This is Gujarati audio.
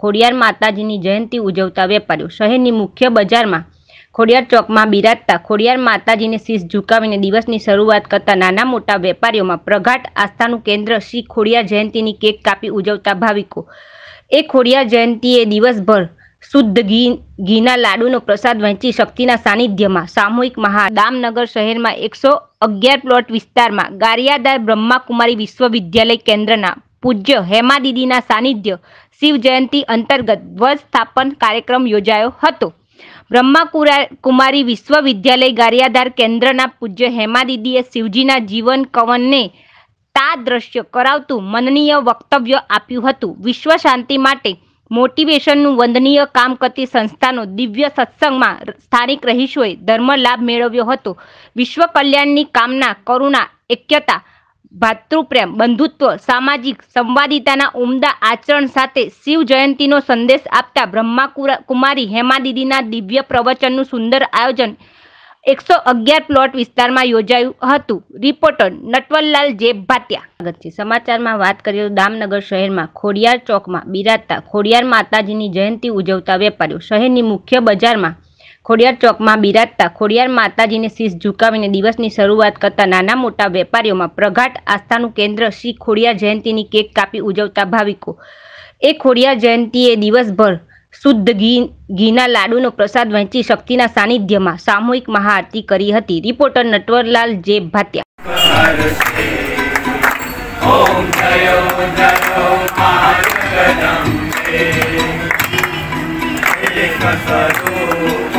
ખોડિયાર માતાજીની જયંતિ ઉજવતા વેપારીઓ શહેરની મુખ્ય બજારમાં ખોડિયાર ચોકમાં બિરાજતા ખોડિયાર માતાજીને શીશ ઝુકાવીને દિવસની શરૂઆત કરતા નાના મોટા વેપારીઓમાં પ્રગાઢ આસ્થાનું કેન્દ્ર શ્રી ખોડિયાર જયંતિની કેક કાપી ઉજવતા ભાવિકો એ ખોડિયાર જયંતિએ દિવસભર શુદ્ધ ઘી ઘીના લાડુનો પ્રસાદ વહેંચી શક્તિના સાનિધ્યમાં સામૂહિક મહા દામનગર શહેરમાં એકસો અગિયાર પ્લોટ વિસ્તારમાં ગારિયાદાર બ્રહ્માકુમારી વિશ્વવિદ્યાલય કેન્દ્રના પૂજ્ય હેમા દીદીના સાનિધ્ય શિવ જયંતિ અંતર્ગત ધ્વજ સ્થાપન કાર્યક્રમ યોજાયો હતો બ્રહ્મા કુમારી વિશ્વવિદ્યાલય ગારિયાધાર કેન્દ્રના પૂજ્ય હેમા શિવજીના જીવન કવનને તા દ્રશ્ય કરાવતું મનનીય વક્તવ્ય આપ્યું હતું વિશ્વ શાંતિ માટે મોટિવેશનનું વંદનીય કામ કરતી સંસ્થાનો દિવ્ય સત્સંગમાં સ્થાનિક રહીશોએ ધર્મ લાભ મેળવ્યો હતો વિશ્વ કલ્યાણની કામના કરુણા એક્યતા ભાતૃપ્રેમ બંધુત્વ સામાજિક સંવાદિતાના ઉમદા આચરણ સાથે શિવ જયંતિનો સંદેશ આપતા બ્રહ્મા કુમારી હેમા દીદીના દિવ્ય પ્રવચનનું સુંદર આયોજન એકસો અગિયાર પ્લોટ વિસ્તારમાં યોજાયું હતું રિપોર્ટર નટવરલાલ જે ભાટિયા સમાચારમાં વાત કરીએ તો દામનગર શહેરમાં ખોડિયાર ચોકમાં બિરાજતા ખોડિયાર માતાજીની જયંતી ઉજવતા વેપારીઓ શહેરની મુખ્ય બજારમાં ખોડિયાર ચોકમાં બિરાજતા ખોડિયાર માતાજીને શીશ ઝુકાવીને દિવસની શરૂઆત કરતા નાના મોટા વેપારીઓમાં પ્રગાઢ આસ્થાનું કેન્દ્ર શ્રી ખોડિયાર જયંતિની કેક કાપી ઉજવતા ભાવિકો એ ખોડિયાર જયંતિએ દિવસભર શુદ્ધ ઘી ઘીના લાડુનો પ્રસાદ વહેંચી શક્તિના સાનિધ્યમાં સામૂહિક મહાઆરતી કરી હતી રિપોર્ટર નટવરલાલ જે ભાત્યા